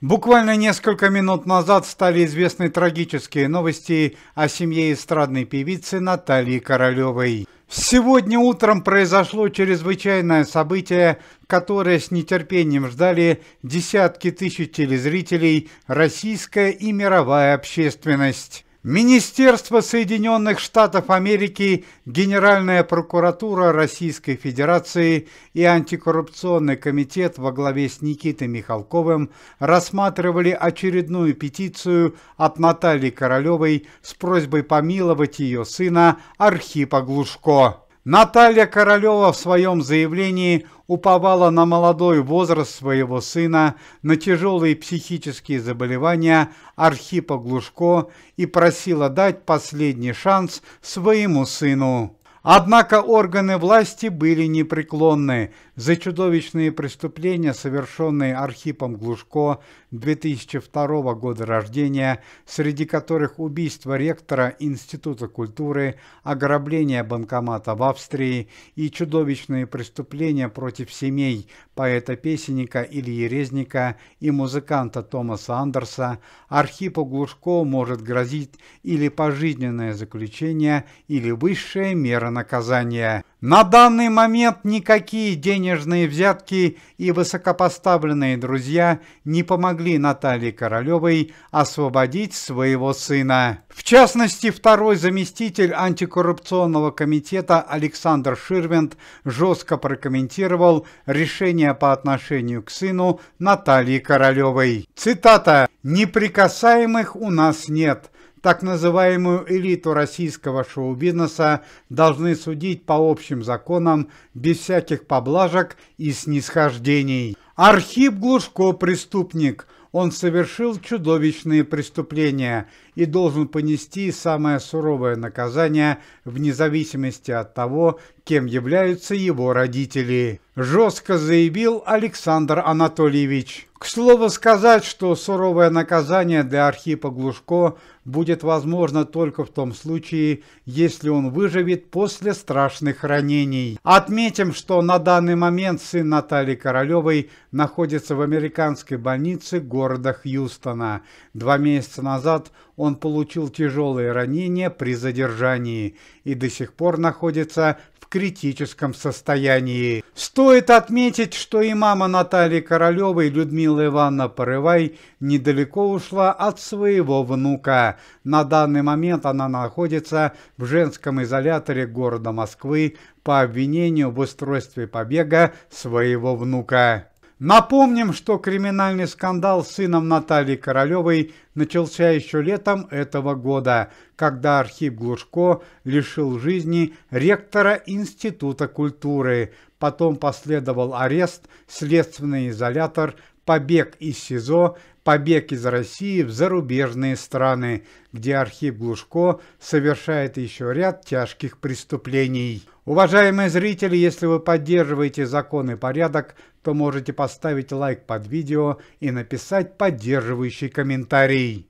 Буквально несколько минут назад стали известны трагические новости о семье эстрадной певицы Натальи Королевой. Сегодня утром произошло чрезвычайное событие, которое с нетерпением ждали десятки тысяч телезрителей, российская и мировая общественность. Министерство Соединенных Штатов Америки, Генеральная прокуратура Российской Федерации и Антикоррупционный комитет во главе с Никитой Михалковым рассматривали очередную петицию от Натальи Королевой с просьбой помиловать ее сына Архипа Глушко. Наталья Королева в своем заявлении уповала на молодой возраст своего сына, на тяжелые психические заболевания Архипа Глушко и просила дать последний шанс своему сыну. Однако органы власти были непреклонны. За чудовищные преступления, совершенные Архипом Глушко 2002 года рождения, среди которых убийство ректора Института культуры, ограбление банкомата в Австрии и чудовищные преступления против семей поэта-песенника Ильи Резника и музыканта Томаса Андерса, Архипу Глушко может грозить или пожизненное заключение, или высшая мера меры наказания. На данный момент никакие денежные взятки и высокопоставленные друзья не помогли Наталье Королевой освободить своего сына. В частности, второй заместитель антикоррупционного комитета Александр Ширвинд жестко прокомментировал решение по отношению к сыну Натальи Королевой. Цитата «Неприкасаемых у нас нет» так называемую элиту российского шоу-бизнеса должны судить по общим законам без всяких поблажек и снисхождений. Архип Глушко – преступник. Он совершил чудовищные преступления – и должен понести самое суровое наказание вне зависимости от того, кем являются его родители. Жестко заявил Александр Анатольевич. К слову сказать, что суровое наказание для Архипа Глушко будет возможно только в том случае, если он выживет после страшных ранений. Отметим, что на данный момент сын Натальи Королевой находится в американской больнице города Хьюстона. Два месяца назад он получил тяжелые ранения при задержании и до сих пор находится в критическом состоянии. Стоит отметить, что и мама Натальи Королевой Людмила Ивановна Порывай недалеко ушла от своего внука. На данный момент она находится в женском изоляторе города Москвы по обвинению в устройстве побега своего внука. Напомним, что криминальный скандал с сыном Натальи Королевой начался еще летом этого года, когда Архип Глушко лишил жизни ректора Института культуры. Потом последовал арест, следственный изолятор, побег из СИЗО, побег из России в зарубежные страны, где Архип Глушко совершает еще ряд тяжких преступлений. Уважаемые зрители, если вы поддерживаете закон и порядок, то можете поставить лайк под видео и написать поддерживающий комментарий.